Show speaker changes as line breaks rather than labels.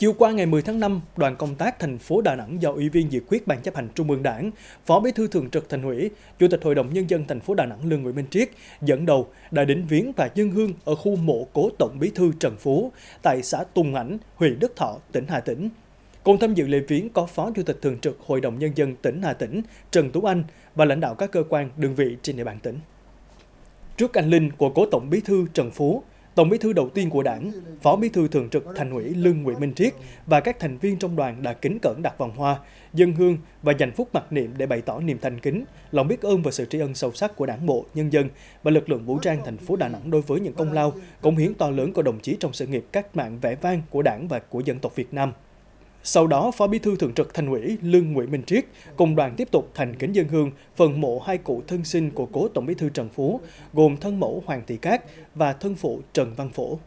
Chiều qua ngày 10 tháng 5, đoàn công tác thành phố Đà Nẵng do Ủy viên Dự quyết Ban chấp hành Trung ương Đảng, Phó Bí thư Thường trực Thành ủy, Chủ tịch Hội đồng Nhân dân thành phố Đà Nẵng Lương Nguyễn Minh Triết dẫn đầu đã đến viếng và dân hương ở khu mộ cố Tổng Bí thư Trần Phú tại xã Tùng Ảnh, huyện Đức Thọ, tỉnh Hà Tĩnh. Cùng tham dự lễ viếng có Phó Chủ tịch Thường trực Hội đồng Nhân dân tỉnh Hà Tĩnh Trần Tú Anh và lãnh đạo các cơ quan, đơn vị trên địa bàn tỉnh. Trước anh linh của cố Tổng Bí thư Trần Phú, Tổng bí thư đầu tiên của đảng, Phó bí thư thường trực Thành ủy Lương Nguyễn Minh Triết và các thành viên trong đoàn đã kính cẩn đặt vòng hoa, dân hương và dành phút mặc niệm để bày tỏ niềm thành kính, lòng biết ơn và sự tri ân sâu sắc của đảng bộ, nhân dân và lực lượng vũ trang thành phố Đà Nẵng đối với những công lao, cống hiến to lớn của đồng chí trong sự nghiệp cách mạng vẻ vang của đảng và của dân tộc Việt Nam. Sau đó, Phó Bí thư Thường trực Thành ủy Lương Nguyễn Minh Triết cùng đoàn tiếp tục thành kính dân hương phần mộ hai cụ thân sinh của cố Tổng Bí thư Trần Phú, gồm thân mẫu Hoàng Thị Cát và thân phụ Trần Văn Phổ.